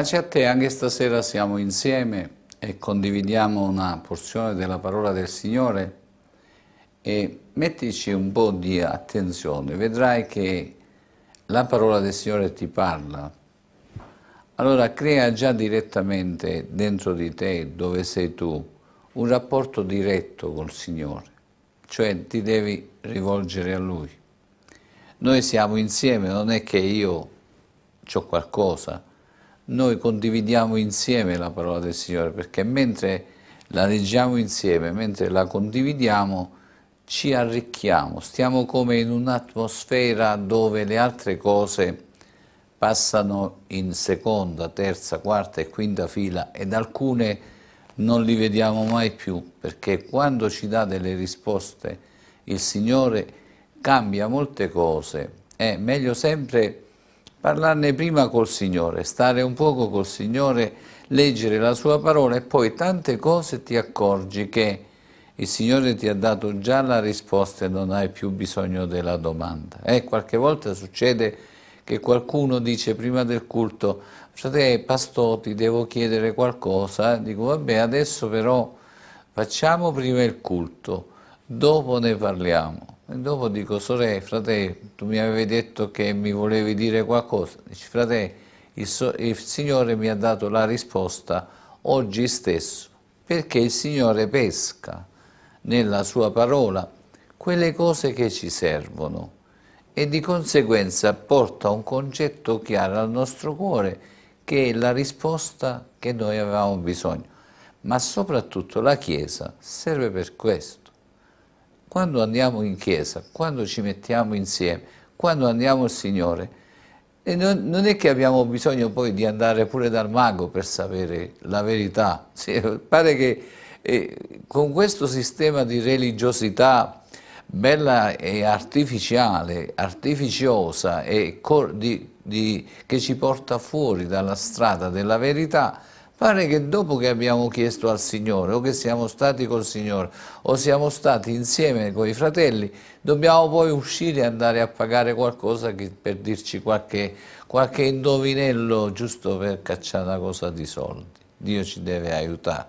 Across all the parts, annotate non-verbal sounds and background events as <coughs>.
Pace a te, anche stasera siamo insieme e condividiamo una porzione della parola del Signore e mettici un po' di attenzione, vedrai che la parola del Signore ti parla. Allora crea già direttamente dentro di te, dove sei tu, un rapporto diretto col Signore, cioè ti devi rivolgere a Lui. Noi siamo insieme, non è che io ho qualcosa, noi condividiamo insieme la parola del Signore, perché mentre la leggiamo insieme, mentre la condividiamo, ci arricchiamo, stiamo come in un'atmosfera dove le altre cose passano in seconda, terza, quarta e quinta fila ed alcune non li vediamo mai più, perché quando ci dà delle risposte il Signore cambia molte cose, è meglio sempre parlarne prima col Signore, stare un poco col Signore, leggere la sua parola e poi tante cose ti accorgi che il Signore ti ha dato già la risposta e non hai più bisogno della domanda. Eh, qualche volta succede che qualcuno dice prima del culto, fratello pastore, ti devo chiedere qualcosa, dico vabbè adesso però facciamo prima il culto, dopo ne parliamo dopo dico, sorella, fratello, tu mi avevi detto che mi volevi dire qualcosa. Dice, fratello, il, so il Signore mi ha dato la risposta oggi stesso, perché il Signore pesca nella sua parola quelle cose che ci servono e di conseguenza porta un concetto chiaro al nostro cuore che è la risposta che noi avevamo bisogno. Ma soprattutto la Chiesa serve per questo quando andiamo in chiesa, quando ci mettiamo insieme, quando andiamo al Signore, e non, non, è che abbiamo bisogno poi di andare pure dal mago per sapere la verità. <laughs> Sì, pare che eh, con questo sistema di religiosità bella e artificiale, artificiosa e di, di, che ci porta fuori dalla strada della verità, Pare che dopo che abbiamo chiesto al Signore, o che siamo stati col Signore, o siamo stati insieme con i fratelli, dobbiamo poi uscire e andare a pagare qualcosa per dirci qualche, qualche indovinello giusto per cacciare una cosa di soldi. Dio ci deve aiutare.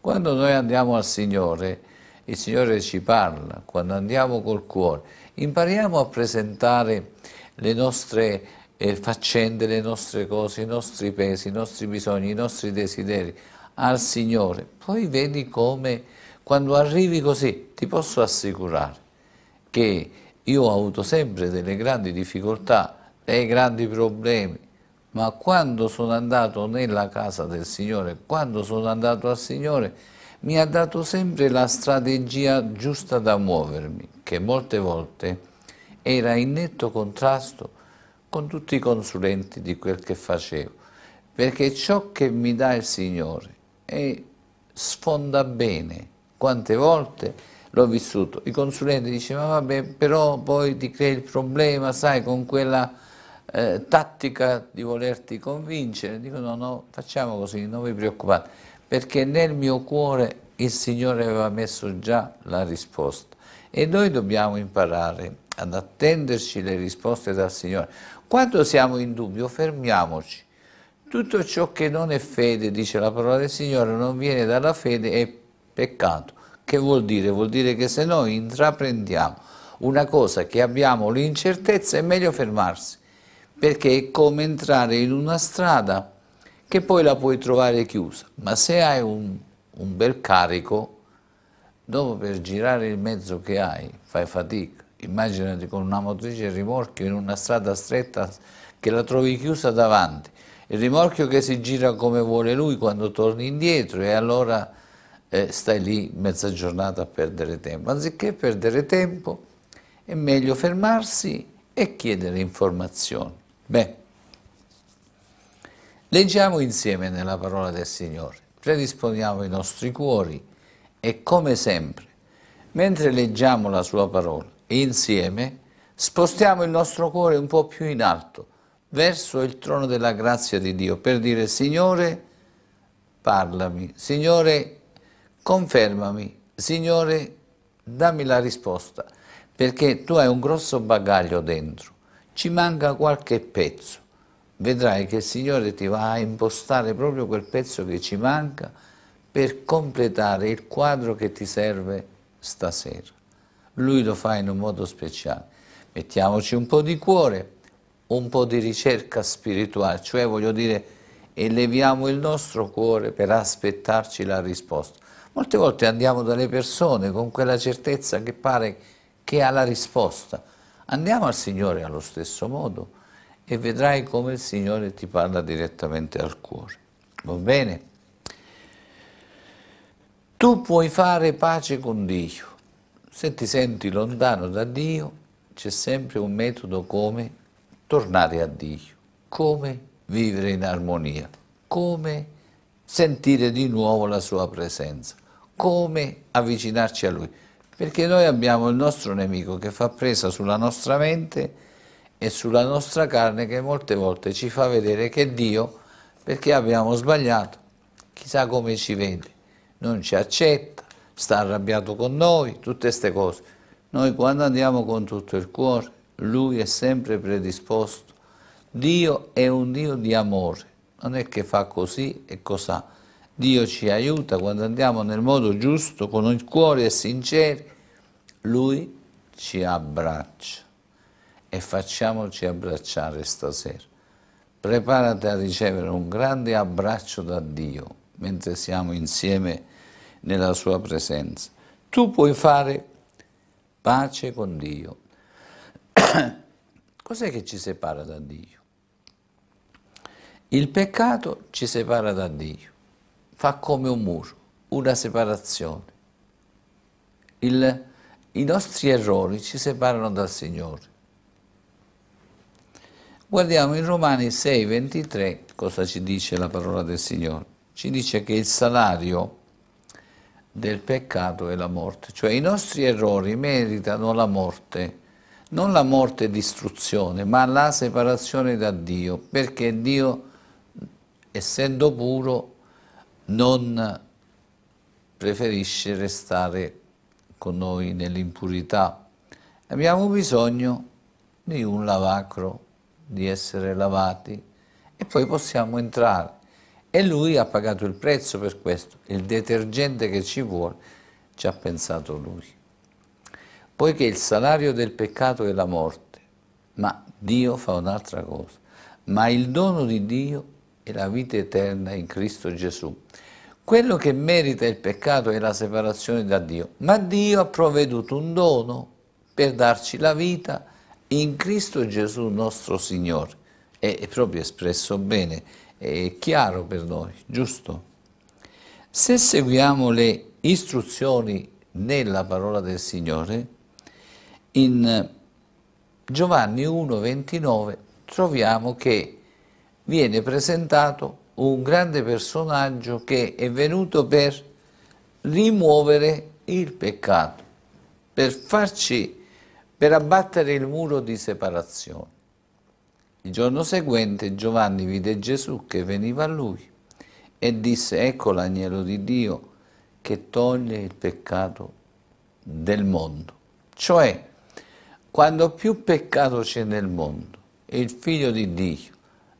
Quando noi andiamo al Signore, il Signore ci parla, quando andiamo col cuore, impariamo a presentare le nostre eh, faccende, le nostre cose, i nostri pesi, i nostri bisogni, i nostri desideri al Signore. Poi vedi come quando arrivi così, ti posso assicurare che io ho avuto sempre delle grandi difficoltà, dei grandi problemi, ma quando sono andato nella casa del Signore, quando sono andato al Signore, mi ha dato sempre la strategia giusta da muovermi, che molte volte era in netto contrasto con tutti i consulenti di quel che facevo, perché ciò che mi dà il Signore e sfonda bene. Quante volte l'ho vissuto. I consulenti dicevano, vabbè, però poi ti crei il problema, sai, con quella eh, tattica di volerti convincere. Dico, no, no, facciamo così, non vi preoccupate, perché nel mio cuore il Signore aveva messo già la risposta. E noi dobbiamo imparare ad attenderci le risposte dal Signore. Quando siamo in dubbio, fermiamoci. Tutto ciò che non è fede, dice la parola del Signore, non viene dalla fede, è peccato. Che vuol dire? Vuol dire che se noi intraprendiamo una cosa che abbiamo l'incertezza è meglio fermarsi, perché è come entrare in una strada che poi la puoi trovare chiusa, ma se hai un, un bel carico, dopo per girare il mezzo che hai fai fatica immaginati con una motrice a rimorchio in una strada stretta che la trovi chiusa davanti, il rimorchio che si gira come vuole lui quando torni indietro e allora eh, stai lì mezza giornata a perdere tempo. Anziché perdere tempo è meglio fermarsi e chiedere informazioni. Beh, leggiamo insieme nella parola del Signore, predisponiamo i nostri cuori e come sempre, mentre leggiamo la sua parola, insieme spostiamo il nostro cuore un po' più in alto, verso il trono della grazia di Dio, per dire Signore, parlami, Signore, confermami, Signore, dammi la risposta, perché tu hai un grosso bagaglio dentro, ci manca qualche pezzo, vedrai che il Signore ti va a impostare proprio quel pezzo che ci manca per completare il quadro che ti serve stasera lui lo fa in un modo speciale. Mettiamoci un po' di cuore, un po' di ricerca spirituale, cioè voglio dire eleviamo il nostro cuore per aspettarci la risposta. Molte volte andiamo dalle persone con quella certezza che pare che ha la risposta. Andiamo al Signore allo stesso modo e vedrai come il Signore ti parla direttamente al cuore. Va bene? Tu puoi fare pace con Dio se ti senti lontano da Dio, c'è sempre un metodo come tornare a Dio, come vivere in armonia, come sentire di nuovo la sua presenza, come avvicinarci a Lui. Perché noi abbiamo il nostro nemico che fa presa sulla nostra mente e sulla nostra carne che molte volte ci fa vedere che Dio, perché abbiamo sbagliato, chissà come ci vede, non ci accetta, sta arrabbiato con noi, tutte queste cose. Noi quando andiamo con tutto il cuore, Lui è sempre predisposto. Dio è un Dio di amore, non è che fa così e cos'ha. Dio ci aiuta quando andiamo nel modo giusto, con il cuore e sincero, Lui ci abbraccia. E facciamoci abbracciare stasera. Preparati a ricevere un grande abbraccio da Dio mentre siamo insieme nella sua presenza. Tu puoi fare pace con Dio. <coughs> Cos'è che ci separa da Dio? Il peccato ci separa da Dio, fa come un muro, una separazione. Il, I nostri errori ci separano dal Signore. Guardiamo in Romani 6, 23 cosa ci dice la parola del Signore. Ci dice che il salario del peccato e la morte. Cioè i nostri errori meritano la morte, non la morte e distruzione, ma la separazione da Dio, perché Dio, essendo puro, non preferisce restare con noi nell'impurità. Abbiamo bisogno di un lavacro, di essere lavati e poi possiamo entrare. E lui ha pagato il prezzo per questo, il detergente che ci vuole, ci ha pensato lui. Poiché il salario del peccato è la morte, ma Dio fa un'altra cosa. Ma il dono di Dio è la vita eterna in Cristo Gesù. Quello che merita il peccato è la separazione da Dio, ma Dio ha provveduto un dono per darci la vita in Cristo Gesù nostro Signore. È proprio espresso bene è chiaro per noi, giusto? Se seguiamo le istruzioni nella parola del Signore, in Giovanni 1,29 troviamo che viene presentato un grande personaggio che è venuto per rimuovere il peccato, per farci, per abbattere il muro di separazione. Il giorno seguente Giovanni vide Gesù che veniva a lui e disse, ecco l'agnello di Dio che toglie il peccato del mondo. Cioè, quando più peccato c'è nel mondo, il figlio di Dio,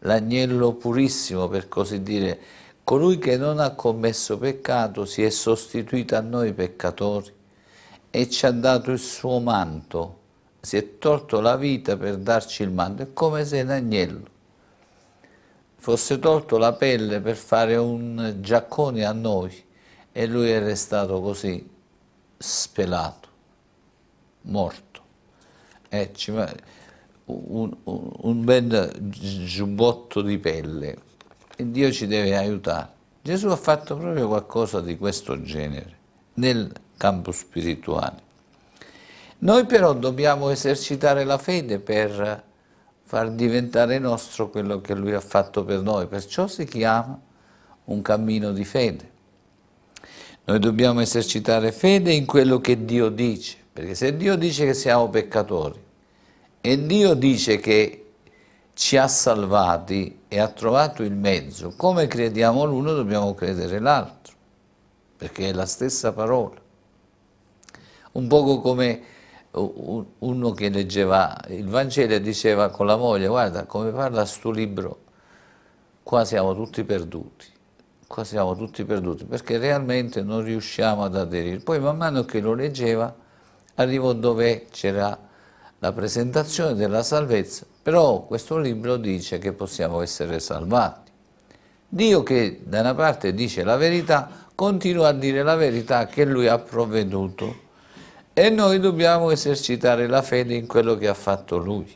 l'agnello purissimo, per così dire, colui che non ha commesso peccato si è sostituito a noi peccatori e ci ha dato il suo manto si è tolto la vita per darci il manto, è come se l'agnello fosse tolto la pelle per fare un giaccone a noi e lui è restato così spelato, morto. Eh, un, un, un, bel giubbotto di pelle e Dio ci deve aiutare. Gesù ha fatto proprio qualcosa di questo genere nel campo spirituale. Noi però dobbiamo esercitare la fede per far diventare nostro quello che Lui ha fatto per noi, perciò si chiama un cammino di fede. Noi dobbiamo esercitare fede in quello che Dio dice, perché se Dio dice che siamo peccatori e Dio dice che ci ha salvati e ha trovato il mezzo, come crediamo l'uno dobbiamo credere l'altro, perché è la stessa parola. Un poco come uno che leggeva il Vangelo e diceva con la moglie, guarda come parla sto libro, qua siamo tutti perduti, qua siamo tutti perduti, perché realmente non riusciamo ad aderire. Poi man mano che lo leggeva arrivò dove c'era la presentazione della salvezza, però questo libro dice che possiamo essere salvati. Dio che da una parte dice la verità, continua a dire la verità che lui ha provveduto e noi dobbiamo esercitare la fede in quello che ha fatto Lui.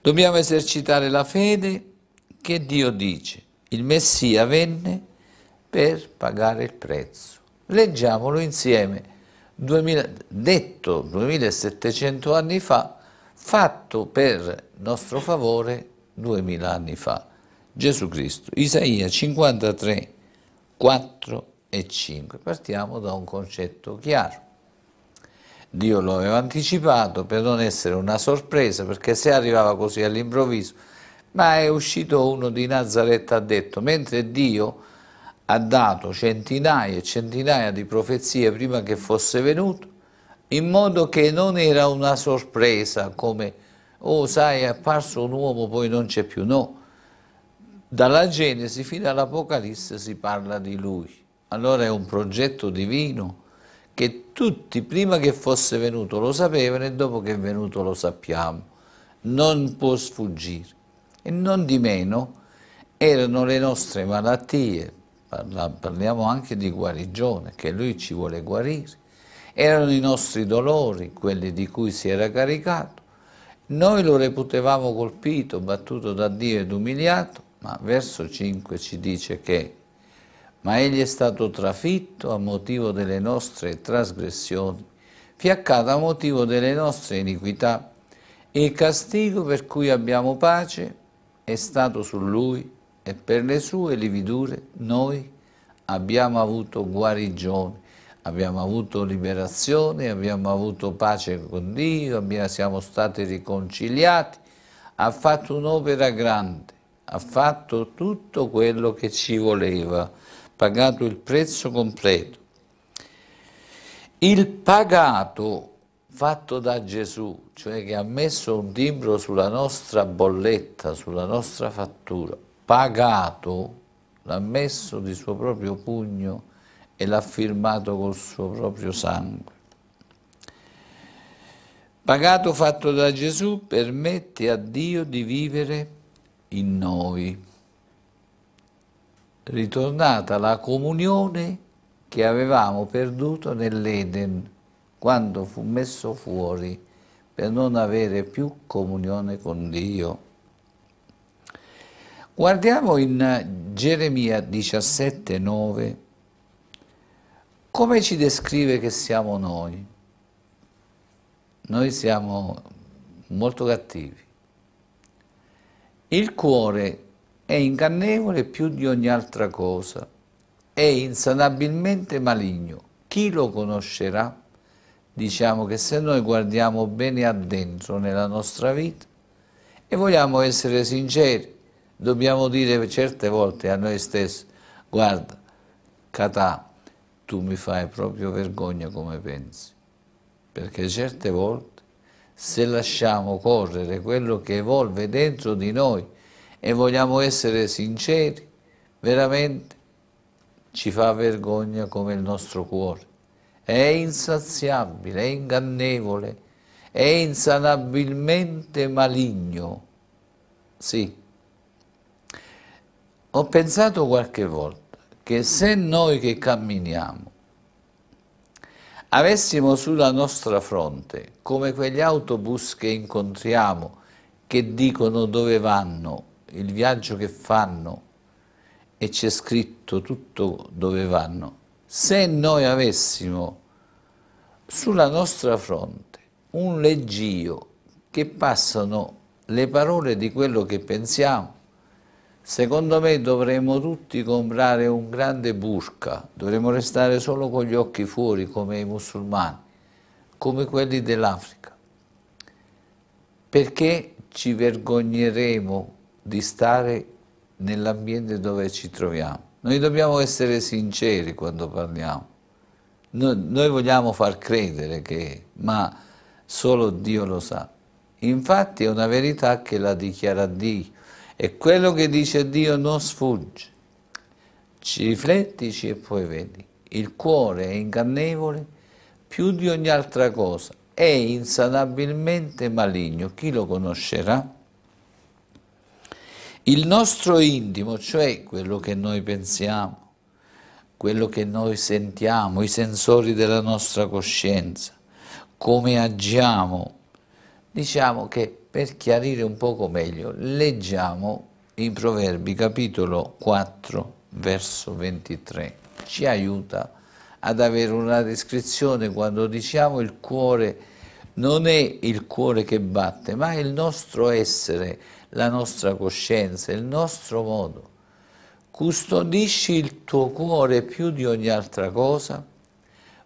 Dobbiamo esercitare la fede che Dio dice, il Messia venne per pagare il prezzo. Leggiamolo insieme, 2000, detto 2700 anni fa, fatto per nostro favore 2000 anni fa. Gesù Cristo, Isaia 53, 4 e 5. Partiamo da un concetto chiaro. Dio lo aveva anticipato per non essere una sorpresa, perché se arrivava così all'improvviso, ma è uscito uno di Nazaretta ha detto, mentre Dio ha dato centinaia e centinaia di profezie prima che fosse venuto, in modo che non era una sorpresa come, oh sai, è apparso un uomo, poi non c'è più, no. Dalla Genesi fino all'Apocalisse si parla di lui allora è un progetto divino che tutti prima che fosse venuto lo sapevano e dopo che è venuto lo sappiamo. Non può sfuggire. E non di meno erano le nostre malattie, parliamo anche di guarigione, che lui ci vuole guarire, erano i nostri dolori, quelli di cui si era caricato. Noi lo reputevamo colpito, battuto da Dio ed umiliato, ma verso 5 ci dice che ma egli è stato trafitto a motivo delle nostre trasgressioni, fiaccato a motivo delle nostre iniquità. Il castigo per cui abbiamo pace è stato su lui e per le sue lividure noi abbiamo avuto guarigione, abbiamo avuto liberazione, abbiamo avuto pace con Dio, abbiamo, siamo stati riconciliati, ha fatto un'opera grande, ha fatto tutto quello che ci voleva pagato il prezzo completo. Il pagato fatto da Gesù, cioè che ha messo un timbro sulla nostra bolletta, sulla nostra fattura, pagato, l'ha messo di suo proprio pugno e l'ha firmato col suo proprio sangue. Pagato fatto da Gesù permette a Dio di vivere in noi ritornata la comunione che avevamo perduto nell'Eden quando fu messo fuori per non avere più comunione con Dio. Guardiamo in Geremia 17,9 come ci descrive che siamo noi. Noi siamo molto cattivi. Il cuore è ingannevole più di ogni altra cosa, è insanabilmente maligno. Chi lo conoscerà? Diciamo che se noi guardiamo bene addentro nella nostra vita e vogliamo essere sinceri, dobbiamo dire certe volte a noi stessi, guarda, Catà, tu mi fai proprio vergogna come pensi, perché certe volte se lasciamo correre quello che evolve dentro di noi, e vogliamo essere sinceri, veramente ci fa vergogna come il nostro cuore. È insaziabile, è ingannevole, è insanabilmente maligno. Sì. Ho pensato qualche volta che se noi che camminiamo avessimo sulla nostra fronte, come quegli autobus che incontriamo, che dicono dove vanno, il viaggio che fanno e c'è scritto tutto dove vanno, se noi avessimo sulla nostra fronte un leggio che passano le parole di quello che pensiamo, secondo me dovremmo tutti comprare un grande burka, dovremmo restare solo con gli occhi fuori come i musulmani, come quelli dell'Africa, perché ci vergogneremo di stare nell'ambiente dove ci troviamo. Noi dobbiamo essere sinceri quando parliamo. No, noi vogliamo far credere che, ma solo Dio lo sa. Infatti è una verità che la dichiara Dio e quello che dice Dio non sfugge. Ci riflettici e poi vedi. Il cuore è ingannevole più di ogni altra cosa, è insanabilmente maligno. Chi lo conoscerà? Il nostro intimo, cioè quello che noi pensiamo, quello che noi sentiamo, i sensori della nostra coscienza, come agiamo, diciamo che per chiarire un poco meglio, leggiamo in Proverbi capitolo 4 verso 23. Ci aiuta ad avere una descrizione quando diciamo il cuore non è il cuore che batte, ma il nostro essere, la nostra coscienza, il nostro modo. Custodisci il tuo cuore più di ogni altra cosa,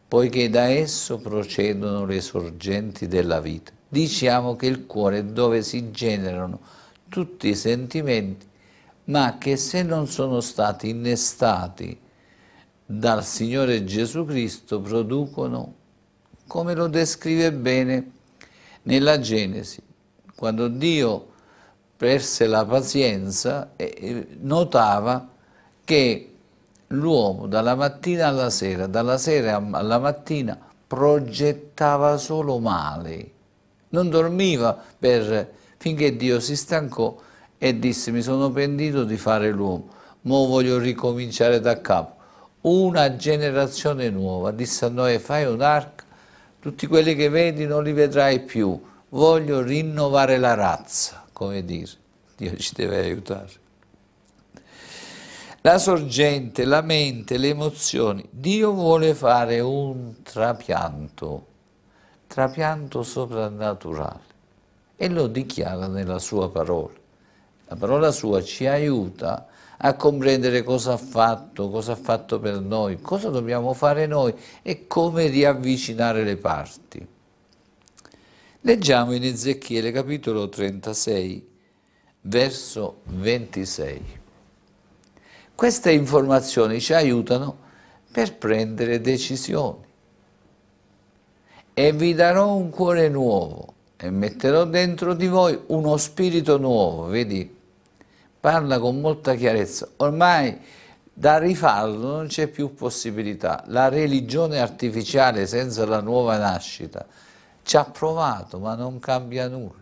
poiché da esso procedono le sorgenti della vita. Diciamo che il cuore è dove si generano tutti i sentimenti, ma che se non sono stati innestati dal Signore Gesù Cristo producono, come lo descrive bene nella Genesi, quando Dio perse la pazienza e notava che l'uomo dalla mattina alla sera, dalla sera alla mattina progettava solo male, non dormiva per, finché Dio si stancò e disse mi sono pentito di fare l'uomo, mo voglio ricominciare da capo. Una generazione nuova disse a Noè fai un arco, tutti quelli che vedi non li vedrai più, voglio rinnovare la razza come ecco, dire, Dio ci deve aiutare. La sorgente, la mente, le emozioni, Dio vuole fare un trapianto, trapianto soprannaturale e lo dichiara nella sua parola. La parola sua ci aiuta a comprendere cosa ha fatto, cosa ha fatto per noi, cosa dobbiamo fare noi e come riavvicinare le parti. Leggiamo in Ezechiele capitolo 36, verso 26. Queste informazioni ci aiutano per prendere decisioni. E vi darò un cuore nuovo e metterò dentro di voi uno spirito nuovo, vedi? Parla con molta chiarezza. Ormai da rifarlo non c'è più possibilità. La religione artificiale senza la nuova nascita ci ha provato, ma non cambia nulla.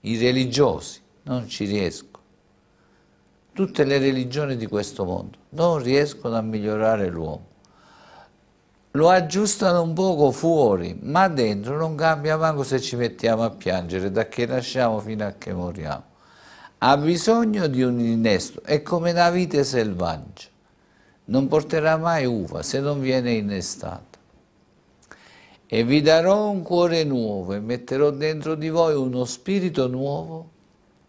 I religiosi non ci riescono. Tutte le religioni di questo mondo non riescono a migliorare l'uomo. Lo aggiustano un poco fuori, ma dentro non cambia manco se ci mettiamo a piangere da che nasciamo fino a che moriamo. Ha bisogno di un innesto, è come una vite selvaggia non porterà mai uva se non viene innestata e vi darò un cuore nuovo e metterò dentro di voi uno spirito nuovo,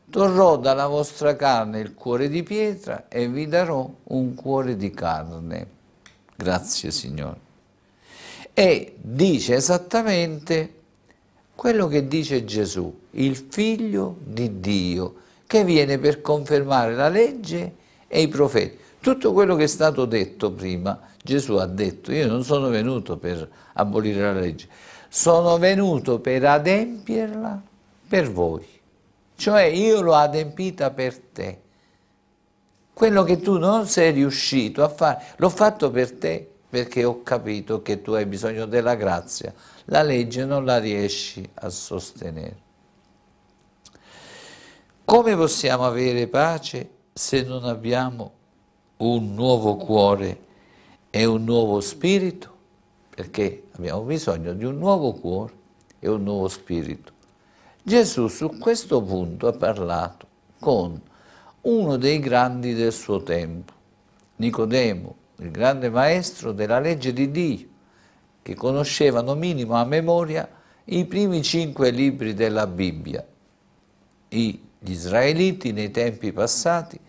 torrò dalla vostra carne il cuore di pietra e vi darò un cuore di carne. Grazie Signore. E dice esattamente quello che dice Gesù, il figlio di Dio, che viene per confermare la legge e i profeti. Tutto quello che è stato detto prima, Gesù ha detto, io non sono venuto per abolire la legge, sono venuto per adempierla per voi. Cioè io l'ho adempita per te. Quello che tu non sei riuscito a fare, l'ho fatto per te perché ho capito che tu hai bisogno della grazia. La legge non la riesci a sostenere. Come possiamo avere pace se non abbiamo un nuovo cuore e un nuovo spirito, perché abbiamo bisogno di un nuovo cuore e un nuovo spirito. Gesù su questo punto ha parlato con uno dei grandi del suo tempo, Nicodemo, il grande maestro della legge di Dio, che conoscevano minimo a memoria i primi cinque libri della Bibbia. gli israeliti nei tempi passati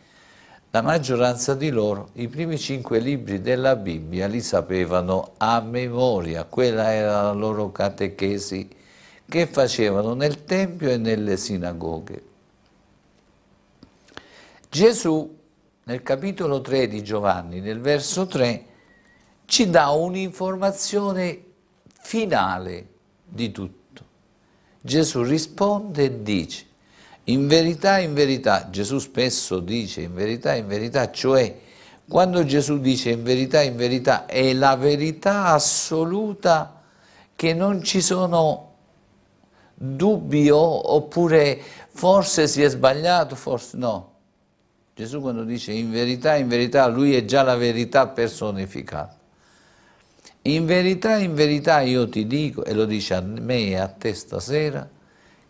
la maggioranza di loro i primi cinque libri della Bibbia li sapevano a memoria, quella era la loro catechesi che facevano nel Tempio e nelle sinagoghe. Gesù nel capitolo 3 di Giovanni, nel verso 3, ci dà un'informazione finale di tutto. Gesù risponde e dice, in verità, in verità, Gesù spesso dice in verità, in verità, cioè quando Gesù dice in verità, in verità, è la verità assoluta che non ci sono dubbi oppure forse si è sbagliato, forse no. Gesù quando dice in verità, in verità, lui è già la verità personificata. In verità, in verità io ti dico, e lo dice a me e a te stasera,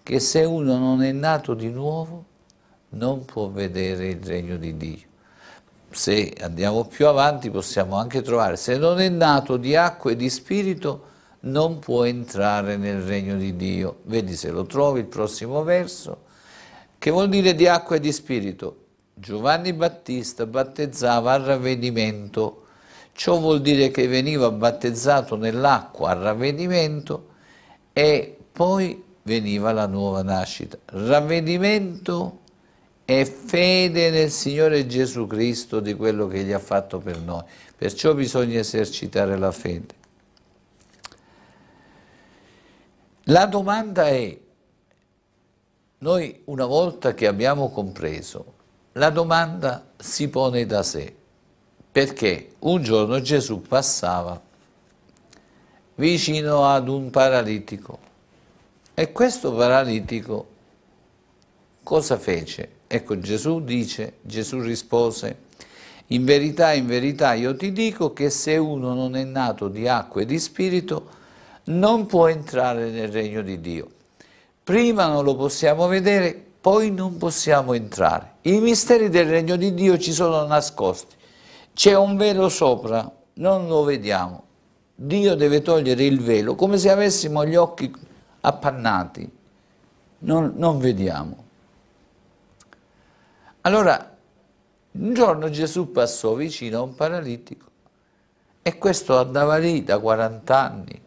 che se uno non è nato di nuovo non può vedere il regno di Dio. Se andiamo più avanti possiamo anche trovare, se non è nato di acqua e di spirito non può entrare nel regno di Dio. Vedi se lo trovi il prossimo verso, che vuol dire di acqua e di spirito. Giovanni Battista battezzava al ravvedimento, ciò vuol dire che veniva battezzato nell'acqua al ravvedimento e poi veniva la nuova nascita. Ravvedimento e fede nel Signore Gesù Cristo di quello che Gli ha fatto per noi. Perciò bisogna esercitare la fede. La domanda è, noi una volta che abbiamo compreso, la domanda si pone da sé, perché un giorno Gesù passava vicino ad un paralitico e questo paralitico cosa fece? Ecco Gesù dice, Gesù rispose, in verità, in verità io ti dico che se uno non è nato di acqua e di spirito non può entrare nel regno di Dio. Prima non lo possiamo vedere, poi non possiamo entrare. I misteri del regno di Dio ci sono nascosti. C'è un velo sopra, non lo vediamo. Dio deve togliere il velo, come se avessimo gli occhi appannati, non, non vediamo. Allora, un giorno Gesù passò vicino a un paralitico e questo andava lì da 40 anni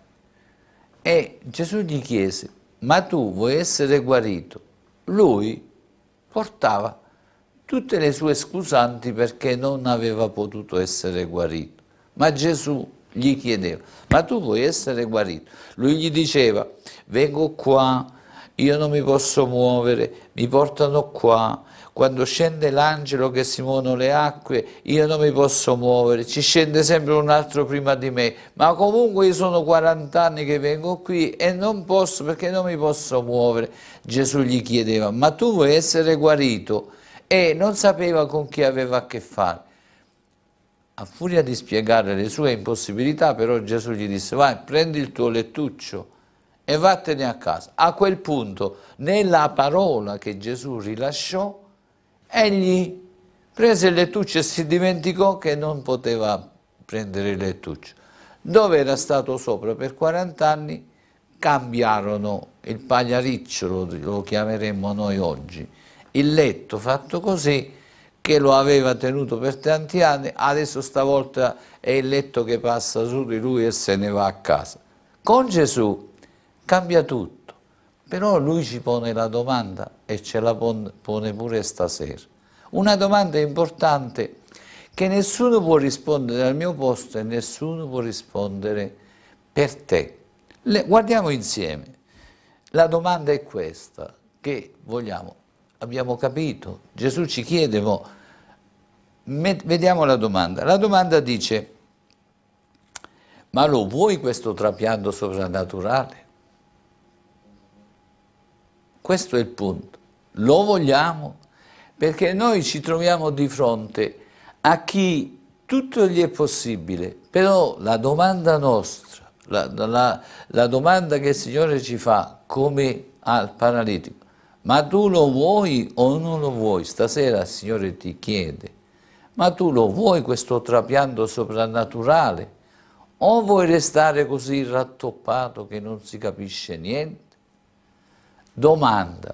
e Gesù gli chiese, ma tu vuoi essere guarito? Lui portava tutte le sue scusanti perché non aveva potuto essere guarito. Ma Gesù gli chiedeva, ma tu vuoi essere guarito? Lui gli diceva, vengo qua, io non mi posso muovere, mi portano qua, quando scende l'angelo che si muovono le acque, io non mi posso muovere, ci scende sempre un altro prima di me, ma comunque io sono 40 anni che vengo qui e non posso perché non mi posso muovere. Gesù gli chiedeva, ma tu vuoi essere guarito? E non sapeva con chi aveva a che fare. A furia di spiegare le sue impossibilità, però Gesù gli disse, vai, prendi il tuo lettuccio e vattene a casa. A quel punto, nella parola che Gesù rilasciò, egli prese il lettuccio e si dimenticò che non poteva prendere il lettuccio. Dove era stato sopra per 40 anni, cambiarono il pagliariccio, lo chiameremmo noi oggi, il letto fatto così, che lo aveva tenuto per tanti anni, adesso stavolta è il letto che passa su di lui e se ne va a casa. Con Gesù cambia tutto. Però lui ci pone la domanda e ce la pone pure stasera. Una domanda importante che nessuno può rispondere al mio posto e nessuno può rispondere per te. Le, guardiamo insieme. La domanda è questa, che vogliamo, abbiamo capito, Gesù ci chiede, mo, met, vediamo la domanda. La domanda dice, ma lo vuoi questo trapianto soprannaturale? Questo è il punto. Lo vogliamo? Perché noi ci troviamo di fronte a chi tutto gli è possibile, però la domanda nostra, la, la, la domanda che il Signore ci fa come al paralitico, ma tu lo vuoi o non lo vuoi? Stasera il Signore ti chiede, ma tu lo vuoi questo trapianto soprannaturale? O vuoi restare così rattoppato che non si capisce niente? Domanda,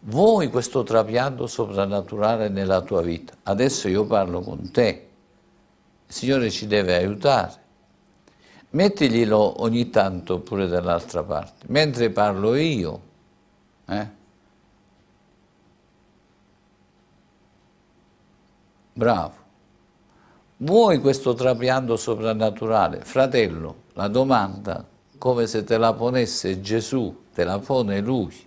vuoi questo trapianto soprannaturale nella tua vita? Adesso io parlo con te, il Signore ci deve aiutare. Mettiglielo ogni tanto pure dall'altra parte, mentre parlo io. Eh? Bravo. Vuoi questo trapianto soprannaturale? Fratello, la domanda come se te la ponesse Gesù, te la pone Lui.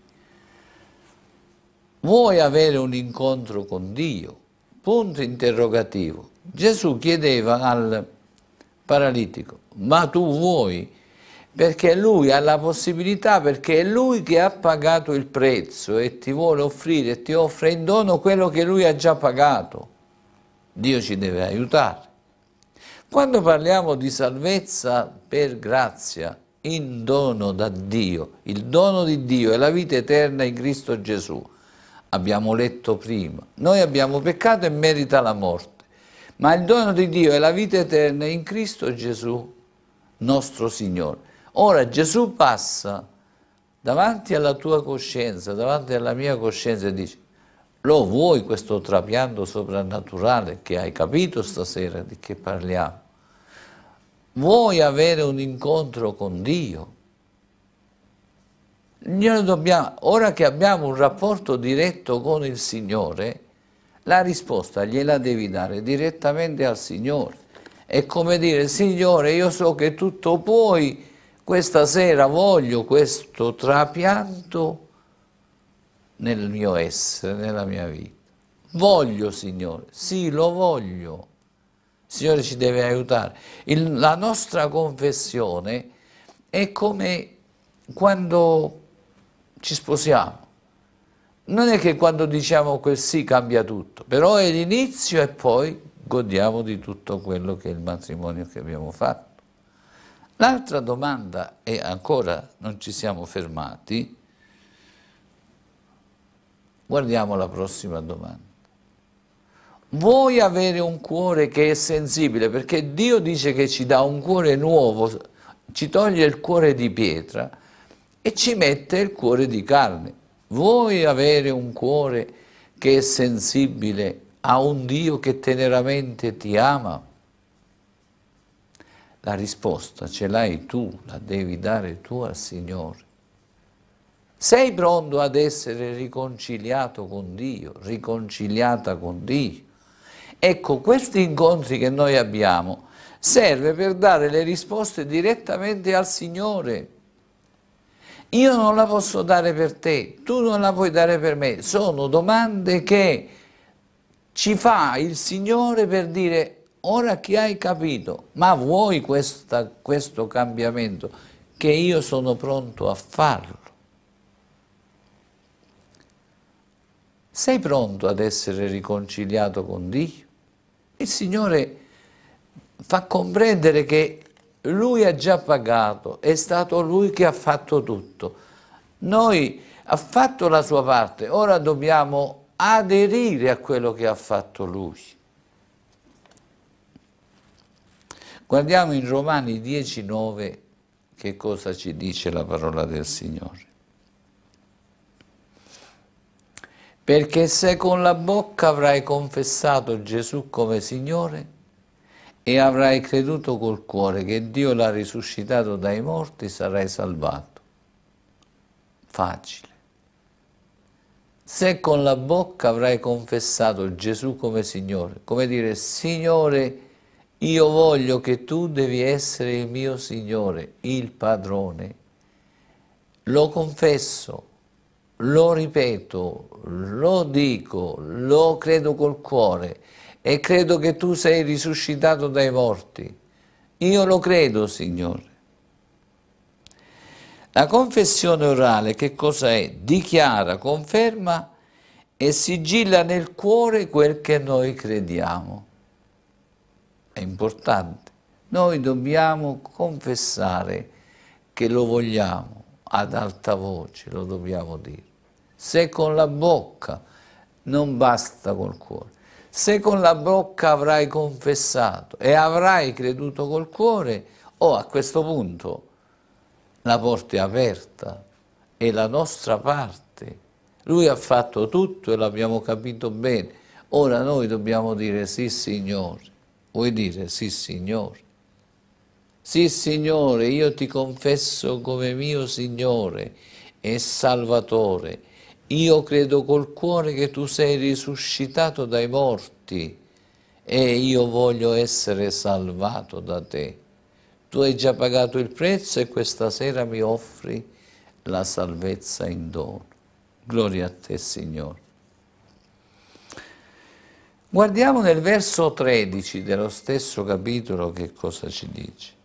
Vuoi avere un incontro con Dio? Punto interrogativo. Gesù chiedeva al paralitico, ma tu vuoi? Perché lui ha la possibilità, perché è lui che ha pagato il prezzo e ti vuole offrire, ti offre in dono quello che lui ha già pagato. Dio ci deve aiutare. Quando parliamo di salvezza per grazia, in dono da Dio. Il dono di Dio è la vita eterna in Cristo Gesù. Abbiamo letto prima. Noi abbiamo peccato e merita la morte. Ma il dono di Dio è la vita eterna in Cristo Gesù, nostro Signore. Ora Gesù passa davanti alla tua coscienza, davanti alla mia coscienza e dice lo vuoi questo trapianto soprannaturale che hai capito stasera di che parliamo? vuoi avere un incontro con Dio? Noi dobbiamo, ora che abbiamo un rapporto diretto con il Signore, la risposta gliela devi dare direttamente al Signore. È come dire, Signore, io so che tutto puoi, questa sera voglio questo trapianto nel mio essere, nella mia vita. Voglio, Signore, sì, lo voglio il Signore ci deve aiutare. Il, la nostra confessione è come quando ci sposiamo. Non è che quando diciamo quel sì cambia tutto, però è l'inizio e poi godiamo di tutto quello che è il matrimonio che abbiamo fatto. L'altra domanda, e ancora non ci siamo fermati, guardiamo la prossima domanda vuoi avere un cuore che è sensibile, perché Dio dice che ci dà un cuore nuovo, ci toglie il cuore di pietra e ci mette il cuore di carne. Vuoi avere un cuore che è sensibile a un Dio che teneramente ti ama? La risposta ce l'hai tu, la devi dare tu al Signore. Sei pronto ad essere riconciliato con Dio, riconciliata con Dio? Ecco, questi incontri che noi abbiamo serve per dare le risposte direttamente al Signore. Io non la posso dare per te, tu non la puoi dare per me. Sono domande che ci fa il Signore per dire ora che hai capito, ma vuoi questa, questo cambiamento? Che io sono pronto a farlo. Sei pronto ad essere riconciliato con Dio? Il Signore fa comprendere che Lui ha già pagato, è stato Lui che ha fatto tutto. Noi ha fatto la sua parte, ora dobbiamo aderire a quello che ha fatto Lui. Guardiamo in Romani 19 che cosa ci dice la parola del Signore. perché se con la bocca avrai confessato Gesù come Signore e avrai creduto col cuore che Dio l'ha risuscitato dai morti, sarai salvato. Facile. Se con la bocca avrai confessato Gesù come Signore, come dire Signore, io voglio che tu devi essere il mio Signore, il Padrone, lo confesso, lo ripeto, lo dico, lo credo col cuore e credo che tu sei risuscitato dai morti. Io lo credo, Signore. La confessione orale che cosa è? Dichiara, conferma e sigilla nel cuore quel che noi crediamo. È importante. Noi dobbiamo confessare che lo vogliamo ad alta voce, lo dobbiamo dire se con la bocca non basta col cuore. Se con la bocca avrai confessato e avrai creduto col cuore, o oh, a questo punto la porta è aperta, è la nostra parte. Lui ha fatto tutto e l'abbiamo capito bene. Ora noi dobbiamo dire sì Signore. Vuoi dire sì Signore? Sì Signore, io ti confesso come mio Signore e Salvatore io credo col cuore che tu sei risuscitato dai morti e io voglio essere salvato da te. Tu hai già pagato il prezzo e questa sera mi offri la salvezza in dono. Gloria a te, Signore. Guardiamo nel verso 13 dello stesso capitolo che cosa ci dice.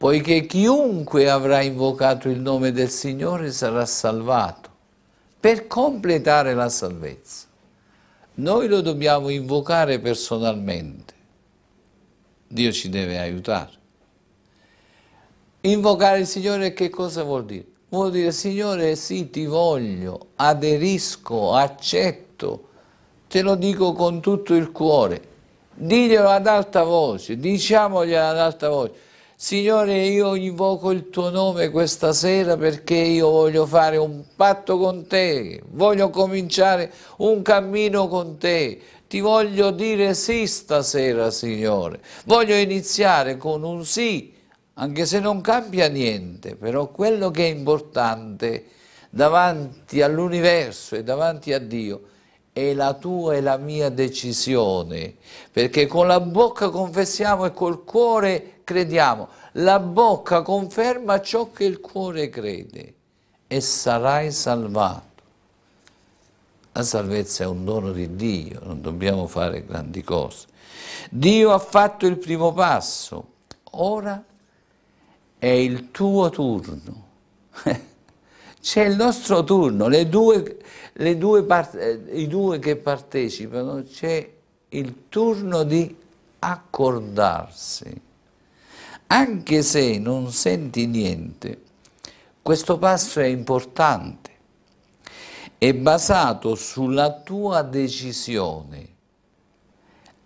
poiché chiunque avrà invocato il nome del Signore sarà salvato, per completare la salvezza. Noi lo dobbiamo invocare personalmente. Dio ci deve aiutare. Invocare il Signore che cosa vuol dire? Vuol dire Signore sì ti voglio, aderisco, accetto, te lo dico con tutto il cuore. Diglielo ad alta voce, diciamogli ad alta voce. Signore, io invoco il tuo nome questa sera perché io voglio fare un patto con te, voglio cominciare un cammino con te. Ti voglio dire sì stasera, Signore. Voglio iniziare con un sì, anche se non cambia niente, però quello che è importante davanti all'universo e davanti a Dio è la tua e la mia decisione, perché con la bocca confessiamo e col cuore confessiamo, crediamo. La bocca conferma ciò che il cuore crede e sarai salvato. La salvezza è un dono di Dio, non dobbiamo fare grandi cose. Dio ha fatto il primo passo, ora è il tuo turno. <laughs> C'è il nostro turno, le due, le due eh, i due che partecipano, c'è il turno di accordarsi anche se non senti niente, questo passo è importante, è basato sulla tua decisione.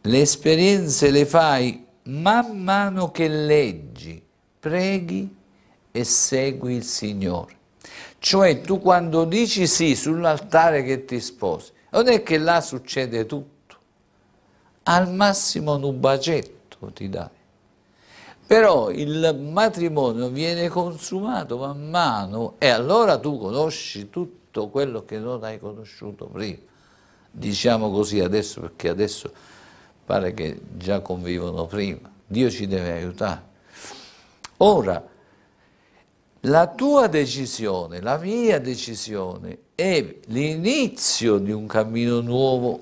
Le esperienze le fai man mano che leggi, preghi e segui il Signore. Cioè tu quando dici sì sull'altare che ti sposi, non è che là succede tutto, al massimo un bacetto ti dà. Però il matrimonio viene consumato man mano e allora tu conosci tutto quello che non hai conosciuto prima. Diciamo così adesso perché adesso pare che già convivono prima. Dio ci deve aiutare. Ora, la tua decisione, la mia decisione è l'inizio di un cammino nuovo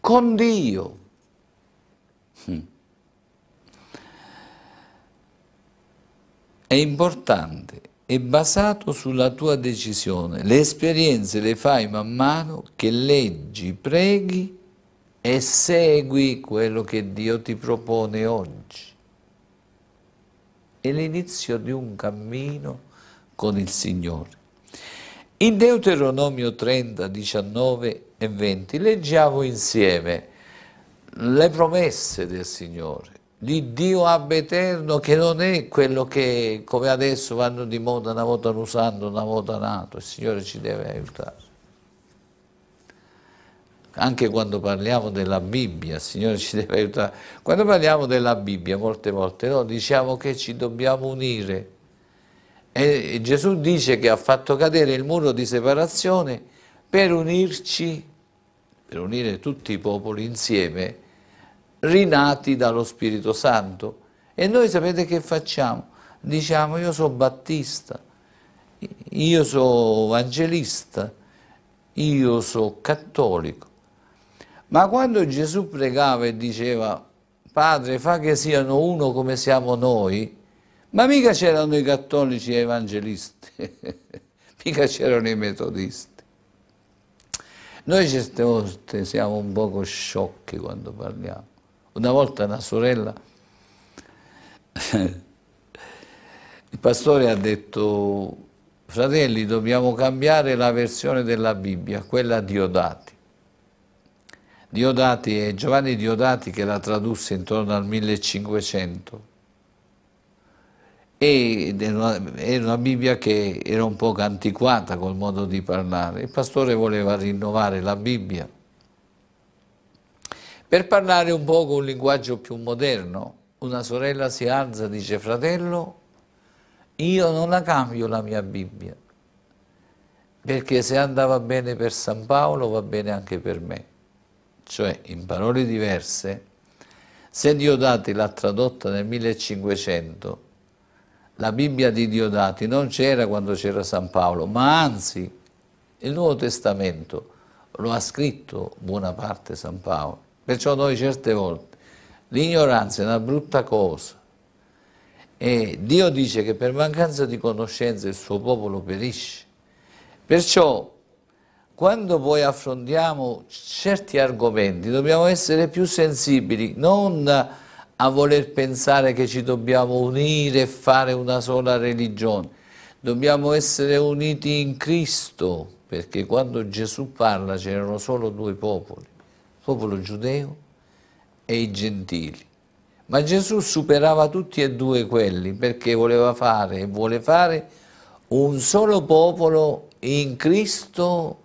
con Dio. Hmm. è importante, è basato sulla tua decisione. Le esperienze le fai man mano che leggi, preghi e segui quello che Dio ti propone oggi. È l'inizio di un cammino con il Signore. In Deuteronomio 30, 19 e 20 leggiamo insieme le promesse del Signore l'Iddio ab eterno che non è quello che come adesso vanno di moda una volta usando, una volta nato, il Signore ci deve aiutare. Anche quando parliamo della Bibbia, il Signore ci deve aiutare. Quando parliamo della Bibbia, molte volte no, diciamo che ci dobbiamo unire. E Gesù dice che ha fatto cadere il muro di separazione per unirci, per unire tutti i popoli insieme rinati dallo Spirito Santo. E noi sapete che facciamo? Diciamo io sono battista, io sono evangelista, io sono cattolico. Ma quando Gesù pregava e diceva Padre fa che siano uno come siamo noi, ma mica c'erano i cattolici e evangelisti, <laughs> mica c'erano i metodisti. Noi certe volte siamo un poco sciocchi quando parliamo. Una volta una sorella, il pastore ha detto, fratelli dobbiamo cambiare la versione della Bibbia, quella Diodati. Diodati è Giovanni Diodati che la tradusse intorno al 1500 e era una Bibbia che era un po' antiquata col modo di parlare. Il pastore voleva rinnovare la Bibbia per parlare un po' con un linguaggio più moderno, una sorella si alza e dice, fratello, io non la cambio la mia Bibbia, perché se andava bene per San Paolo va bene anche per me. Cioè, in parole diverse, se Diodati l'ha tradotta nel 1500, la Bibbia di Diodati non c'era quando c'era San Paolo, ma anzi il Nuovo Testamento lo ha scritto buona parte San Paolo. Perciò noi certe volte, l'ignoranza è una brutta cosa e Dio dice che per mancanza di conoscenza il suo popolo perisce. Perciò quando poi affrontiamo certi argomenti dobbiamo essere più sensibili, non a voler pensare che ci dobbiamo unire e fare una sola religione. Dobbiamo essere uniti in Cristo, perché quando Gesù parla c'erano solo due popoli popolo giudeo e i gentili. Ma Gesù superava tutti e due quelli perché voleva fare e vuole fare un solo popolo in Cristo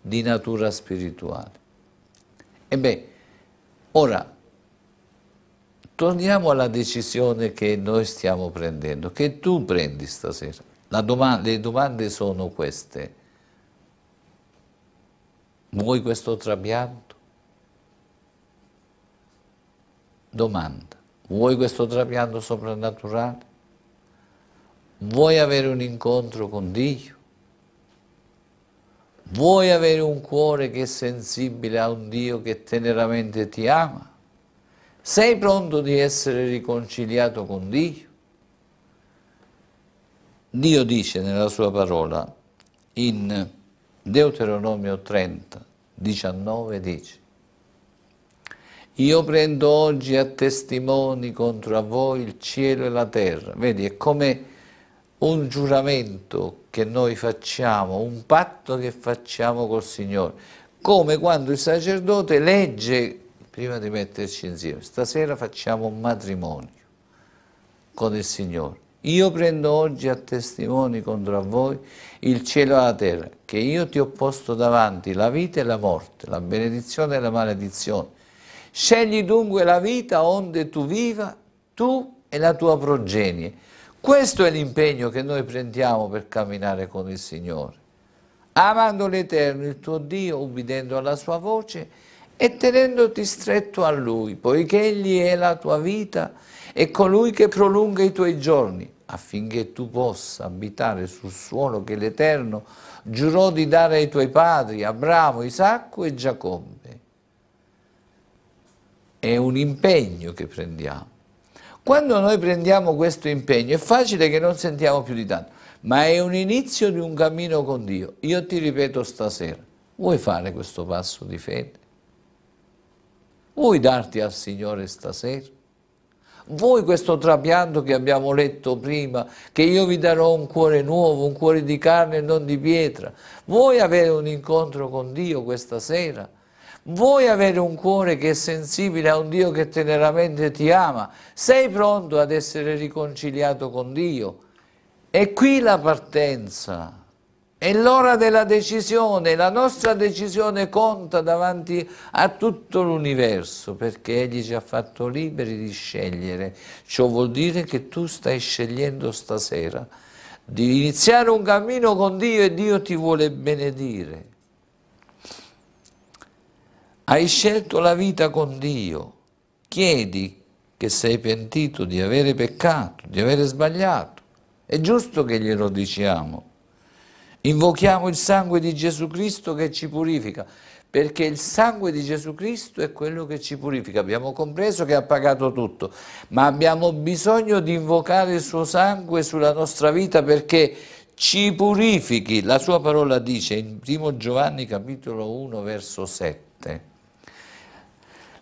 di natura spirituale. Ebbene, ora torniamo alla decisione che noi stiamo prendendo, che tu prendi stasera. Doma le domande sono queste. Vuoi questo trapianto? Domanda, vuoi questo trapianto soprannaturale? Vuoi avere un incontro con Dio? Vuoi avere un cuore che è sensibile a un Dio che teneramente ti ama? Sei pronto di essere riconciliato con Dio? Dio dice nella sua parola in Deuteronomio 30, 19 dice io prendo oggi a testimoni contro a voi il cielo e la terra. Vedi, è come un giuramento che noi facciamo, un patto che facciamo col Signore. Come quando il sacerdote legge prima di metterci insieme. Stasera facciamo un matrimonio con il Signore. Io prendo oggi a testimoni contro a voi il cielo e la terra, che io ti ho posto davanti la vita e la morte, la benedizione e la maledizione Scegli dunque la vita onde tu viva, tu e la tua progenie. Questo è l'impegno che noi prendiamo per camminare con il Signore, amando l'Eterno, il tuo Dio, ubbidendo alla sua voce e tenendoti stretto a Lui, poiché Egli è la tua vita e colui che prolunga i tuoi giorni, affinché tu possa abitare sul suolo che l'Eterno giurò di dare ai tuoi padri, Abramo, Isacco e Giacobbe è un impegno che prendiamo. Quando noi prendiamo questo impegno è facile che non sentiamo più di tanto, ma è un inizio di un cammino con Dio. Io ti ripeto stasera, vuoi fare questo passo di fede? Vuoi darti al Signore stasera? Vuoi questo trapianto che abbiamo letto prima, che io vi darò un cuore nuovo, un cuore di carne e non di pietra? Vuoi avere un incontro con Dio questa sera? Vuoi avere un cuore che è sensibile a un Dio che teneramente ti ama? Sei pronto ad essere riconciliato con Dio? È qui la partenza. È l'ora della decisione, la nostra decisione conta davanti a tutto l'universo perché Egli ci ha fatto liberi di scegliere. Ciò vuol dire che tu stai scegliendo stasera di iniziare un cammino con Dio e Dio ti vuole benedire. Hai scelto la vita con Dio. Chiedi che sei pentito di avere peccato, di avere sbagliato. È giusto che glielo diciamo. Invochiamo il sangue di Gesù Cristo che ci purifica, perché il sangue di Gesù Cristo è quello che ci purifica. Abbiamo compreso che ha pagato tutto, ma abbiamo bisogno di invocare il suo sangue sulla nostra vita perché ci purifichi. La sua parola dice in 1 Giovanni capitolo 1 verso 7.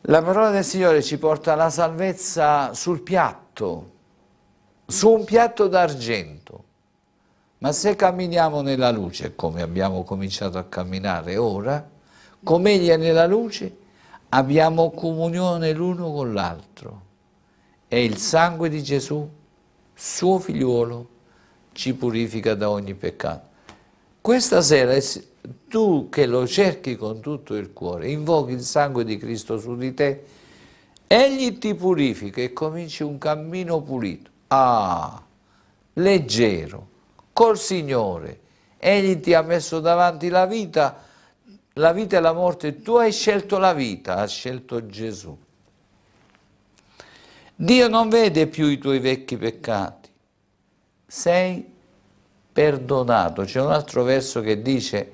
La parola del Signore ci porta alla salvezza sul piatto, su un piatto d'argento. Ma se camminiamo nella luce, come abbiamo cominciato a camminare ora, come Egli è nella luce, abbiamo comunione l'uno con l'altro. E il sangue di Gesù, suo figliuolo, ci purifica da ogni peccato. Questa sera tu che lo cerchi con tutto il cuore, invochi il sangue di Cristo su di te, egli ti purifica e cominci un cammino pulito. Ah, leggero, col Signore. Egli ti ha messo davanti la vita, la vita e la morte. Tu hai scelto la vita, ha scelto Gesù. Dio non vede più i tuoi vecchi peccati. Sei perdonato. C'è un altro verso che dice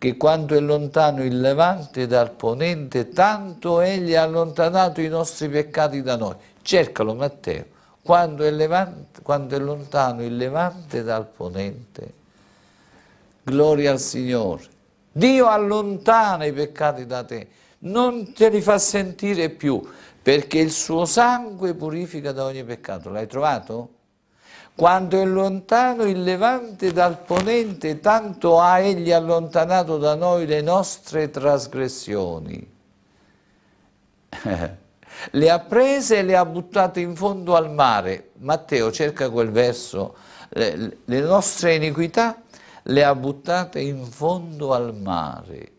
che quanto è lontano il Levante dal Ponente, tanto Egli ha allontanato i nostri peccati da noi. Cercalo Matteo, quando è, levante, quando è lontano il Levante dal Ponente. Gloria al Signore. Dio allontana i peccati da te, non te li fa sentire più, perché il suo sangue purifica da ogni peccato. L'hai trovato? quando è lontano il levante dal ponente, tanto ha egli allontanato da noi le nostre trasgressioni. <laughs> le ha prese e le ha buttate in fondo al mare. Matteo cerca quel verso. Le, le nostre iniquità le ha buttate in fondo al mare.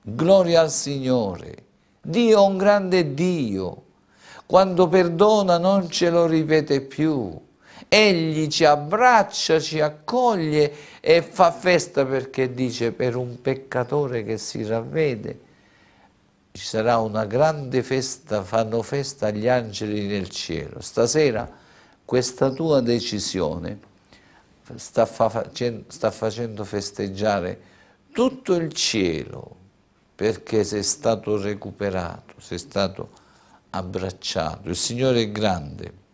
Gloria al Signore. Dio è un grande Dio. Quando perdona non ce lo ripete più Egli ci abbraccia, ci accoglie e fa festa perché dice per un peccatore che si ravvede ci sarà una grande festa, fanno festa gli angeli nel cielo. Stasera questa tua decisione sta, facendo, sta facendo festeggiare tutto il cielo perché sei stato recuperato, sei stato abbracciato. Il Signore è grande.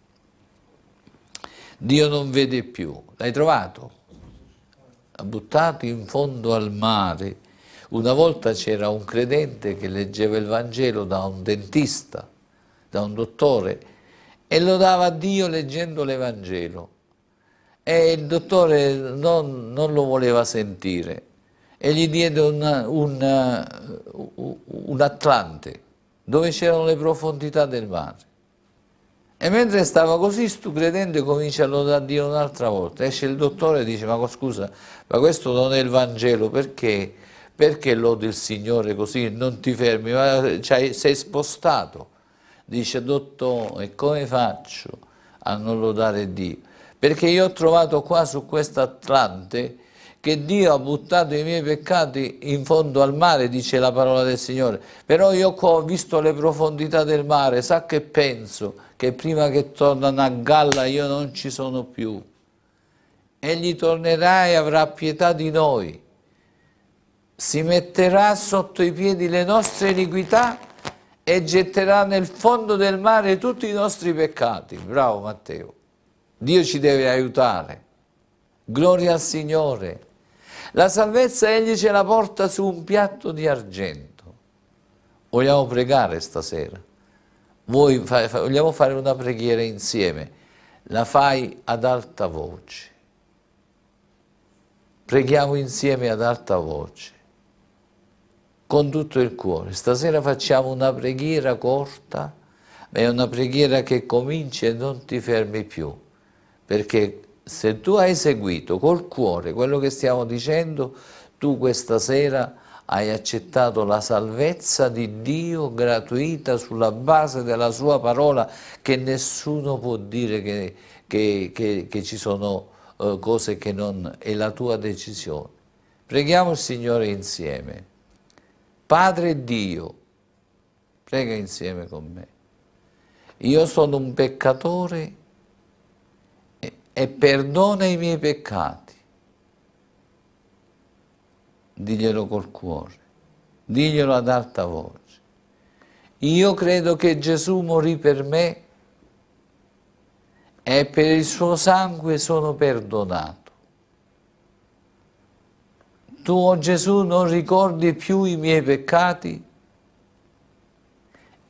Dio non vede più. L'hai trovato? Ha Buttato in fondo al mare. Una volta c'era un credente che leggeva il Vangelo da un dentista, da un dottore, e lo dava a Dio leggendo l'Evangelo. E il dottore non, non lo voleva sentire e gli diede un, un, un Atlante dove c'erano le profondità del mare. E mentre stava così, stupredendo, comincia a lodare Dio un'altra volta. Esce il dottore e dice, ma scusa, ma questo non è il Vangelo, perché? Perché lodi il Signore così, non ti fermi, ma cioè, sei spostato. Dice, dottore, come faccio a non lodare Dio? Perché io ho trovato qua su questo quest'Atlante che Dio ha buttato i miei peccati in fondo al mare, dice la parola del Signore. Però io ho visto le profondità del mare, sa che penso? Che prima che tornano a galla io non ci sono più. Egli tornerà e avrà pietà di noi. Si metterà sotto i piedi le nostre iniquità e getterà nel fondo del mare tutti i nostri peccati. Bravo Matteo. Dio ci deve aiutare. Gloria al Signore. La salvezza egli ce la porta su un piatto di argento. Vogliamo pregare stasera. Voi fa, fa, vogliamo fare una preghiera insieme. La fai ad alta voce. Preghiamo insieme ad alta voce. Con tutto il cuore. Stasera facciamo una preghiera corta, ma è una preghiera che comincia e non ti fermi più. Perché se tu hai seguito col cuore quello che stiamo dicendo, tu questa sera hai accettato la salvezza di Dio gratuita sulla base della sua parola che nessuno può dire che, che, che, che ci sono eh, cose che non... è la tua decisione. Preghiamo il Signore insieme. Padre Dio, prega insieme con me. Io sono un peccatore e perdona i miei peccati. Diglielo col cuore, diglielo ad alta voce. Io credo che Gesù morì per me e per il suo sangue sono perdonato. Tu, o oh Gesù, non ricordi più i miei peccati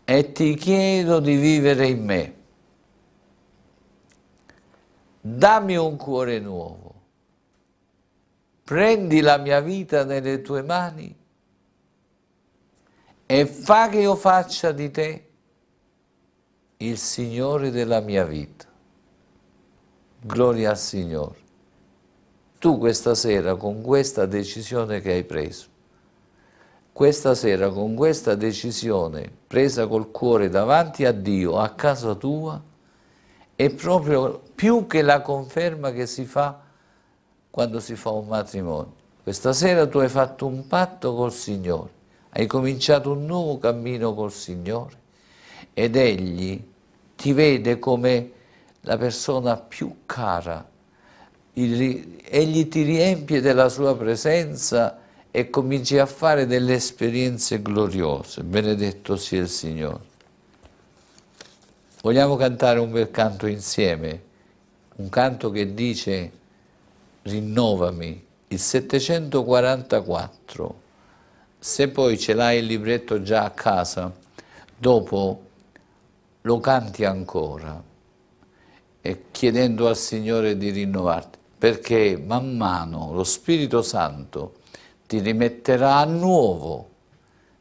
e ti chiedo di vivere in me dammi un cuore nuovo, prendi la mia vita nelle tue mani e fa che io faccia di te il Signore della mia vita. Gloria al Signore. Tu questa sera con questa decisione che hai preso, questa sera con questa decisione presa col cuore davanti a Dio, a casa tua, è proprio più che la conferma che si fa quando si fa un matrimonio. Questa sera tu hai fatto un patto col Signore, hai cominciato un nuovo cammino col Signore ed Egli ti vede come la persona più cara. Egli ti riempie della sua presenza e cominci a fare delle esperienze gloriose. Benedetto sia il Signore. Vogliamo cantare un bel canto insieme, un canto che dice rinnovami, il 744. Se poi ce l'hai il libretto già a casa, dopo lo canti ancora e chiedendo al Signore di rinnovarti, perché man mano lo Spirito Santo ti rimetterà a nuovo,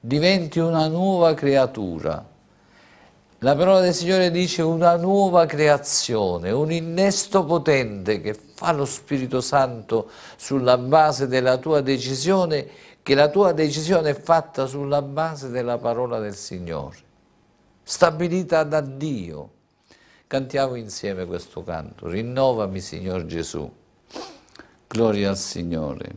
diventi una nuova creatura la parola del Signore dice una nuova creazione, un innesto potente che fa lo Spirito Santo sulla base della tua decisione, che la tua decisione è fatta sulla base della parola del Signore, stabilita da Dio. Cantiamo insieme questo canto, rinnovami Signor Gesù, gloria al Signore.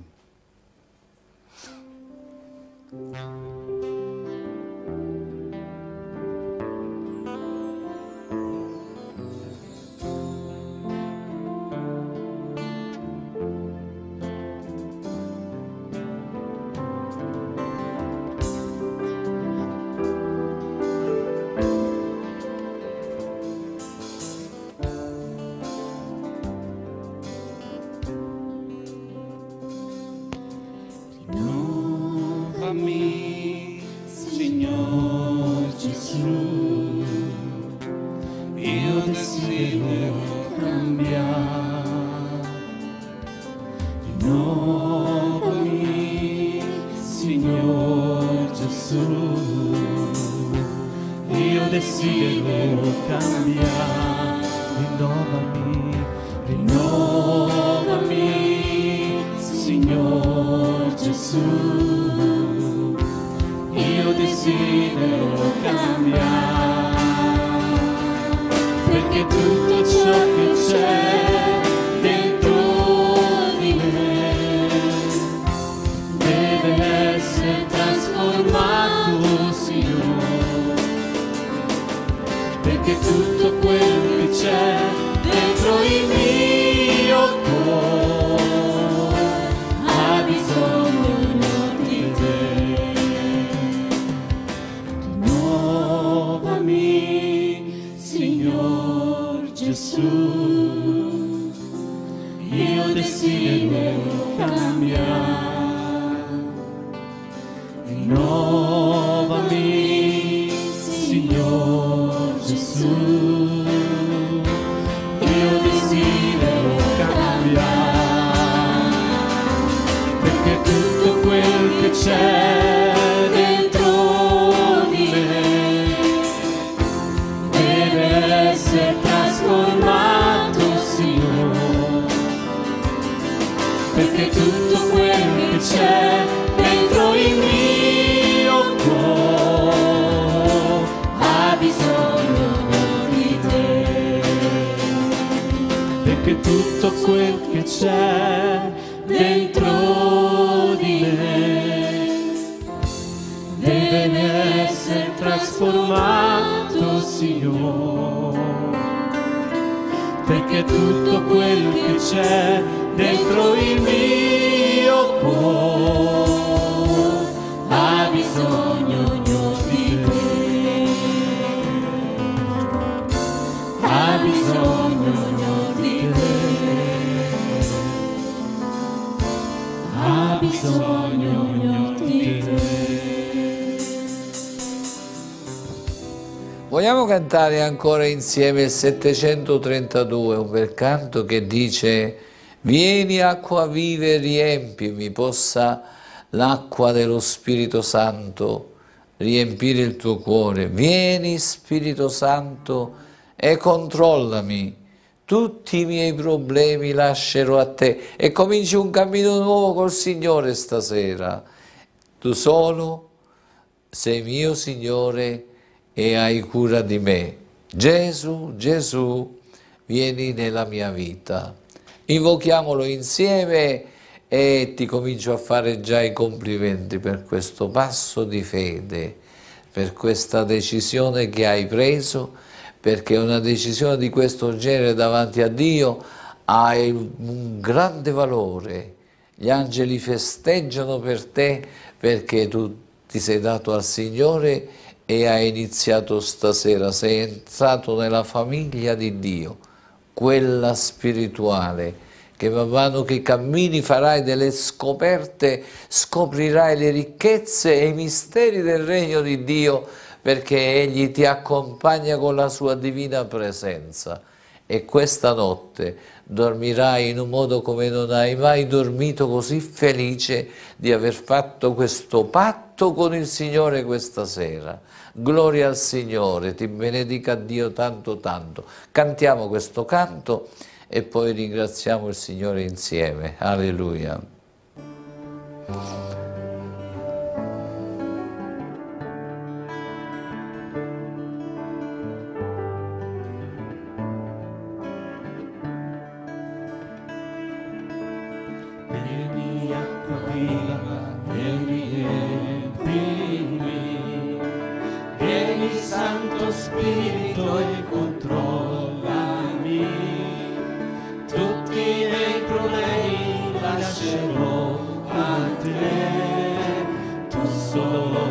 cantare ancora insieme il 732, un bel canto che dice Vieni acqua vive riempimi, possa l'acqua dello Spirito Santo riempire il tuo cuore. Vieni Spirito Santo e controllami. Tutti i miei problemi lascerò a te e cominci un cammino nuovo col Signore stasera. Tu solo sei mio Signore e hai cura di me. Gesù, Gesù, vieni nella mia vita. Invochiamolo insieme e ti comincio a fare già i complimenti per questo passo di fede, per questa decisione che hai preso, perché una decisione di questo genere davanti a Dio ha un grande valore. Gli angeli festeggiano per te perché tu ti sei dato al Signore e hai iniziato stasera, sei entrato nella famiglia di Dio, quella spirituale, che man mano che cammini farai delle scoperte, scoprirai le ricchezze e i misteri del regno di Dio, perché Egli ti accompagna con la sua divina presenza. E questa notte dormirai in un modo come non hai mai dormito, così felice di aver fatto questo patto con il Signore questa sera. Gloria al Signore, ti benedica Dio tanto tanto. Cantiamo questo canto e poi ringraziamo il Signore insieme. Alleluia. so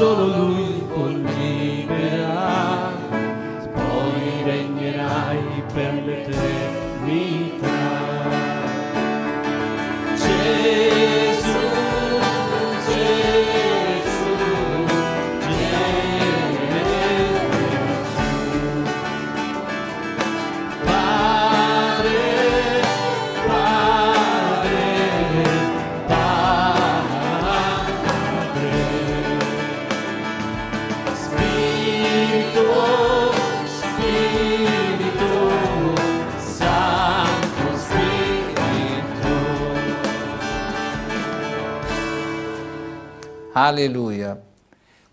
solo lui Alleluia.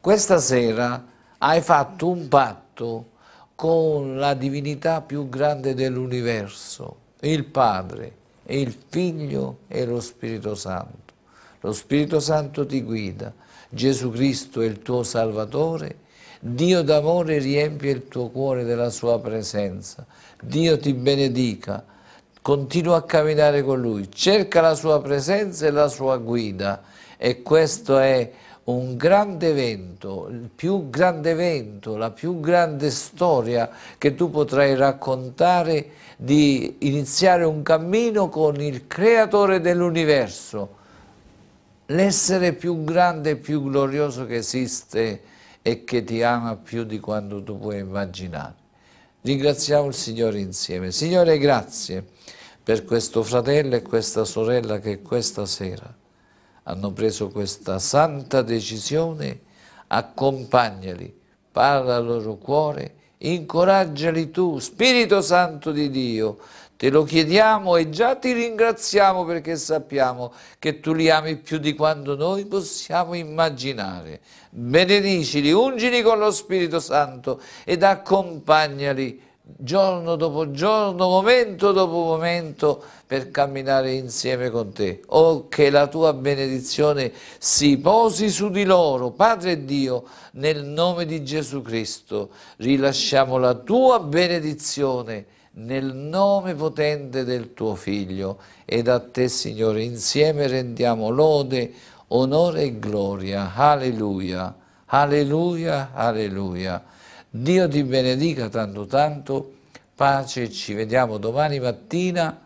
Questa sera hai fatto un patto con la divinità più grande dell'universo, il Padre, il Figlio e lo Spirito Santo. Lo Spirito Santo ti guida, Gesù Cristo è il tuo Salvatore, Dio d'amore riempie il tuo cuore della sua presenza, Dio ti benedica, continua a camminare con Lui, cerca la sua presenza e la sua guida e questo è un grande evento, il più grande evento, la più grande storia che tu potrai raccontare di iniziare un cammino con il creatore dell'universo, l'essere più grande e più glorioso che esiste e che ti ama più di quanto tu puoi immaginare. Ringraziamo il Signore insieme. Signore, grazie per questo fratello e questa sorella che questa sera hanno preso questa santa decisione, accompagnali, parla al loro cuore, incoraggiali tu, Spirito Santo di Dio, te lo chiediamo e già ti ringraziamo perché sappiamo che tu li ami più di quanto noi possiamo immaginare. Benedicili, ungili con lo Spirito Santo ed accompagnali giorno dopo giorno, momento dopo momento, per camminare insieme con te. Oh, che la tua benedizione si posi su di loro. Padre Dio, nel nome di Gesù Cristo, rilasciamo la tua benedizione nel nome potente del tuo Figlio. Ed a te, Signore, insieme rendiamo lode, onore e gloria. Alleluia, alleluia, alleluia. Dio ti benedica tanto tanto, pace, ci vediamo domani mattina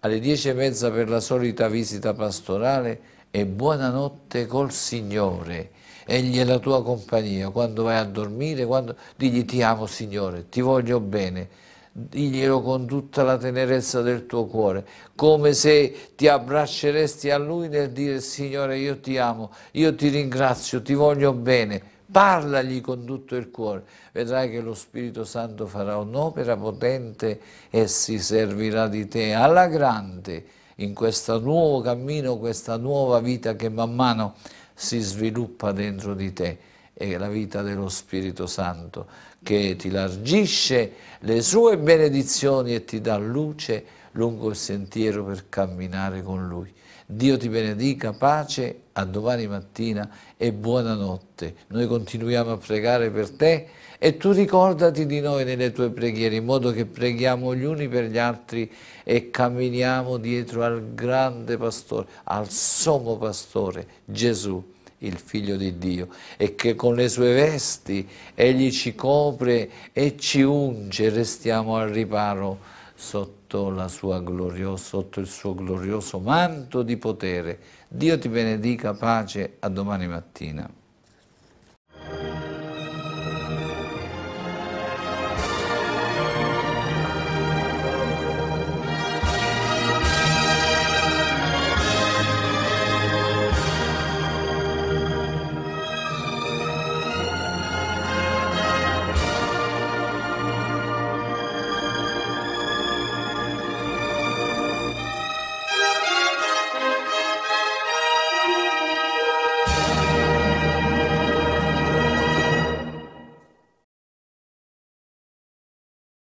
alle dieci e mezza per la solita visita pastorale e buonanotte col Signore. Egli è la tua compagnia, quando vai a dormire, quando... digli ti amo Signore, ti voglio bene, diglielo con tutta la tenerezza del tuo cuore, come se ti abbracceresti a Lui nel dire Signore io ti amo, io ti ringrazio, ti voglio bene, parlagli con tutto il cuore, vedrai che lo Spirito Santo farà un'opera potente e si servirà di te alla grande in questo nuovo cammino, questa nuova vita che man mano si sviluppa dentro di te. È la vita dello Spirito Santo che ti largisce le sue benedizioni e ti dà luce lungo il sentiero per camminare con Lui. Dio ti benedica, pace, a domani mattina e buonanotte. Noi continuiamo a pregare per te e tu ricordati di noi nelle tue preghiere, in modo che preghiamo gli uni per gli altri e camminiamo dietro al grande pastore, al sommo pastore, Gesù il figlio di Dio e che con le sue vesti egli ci copre e ci unge, restiamo al riparo sotto sotto, gloriosa, sotto il suo glorioso manto di potere. Dio ti benedica, pace, a domani mattina.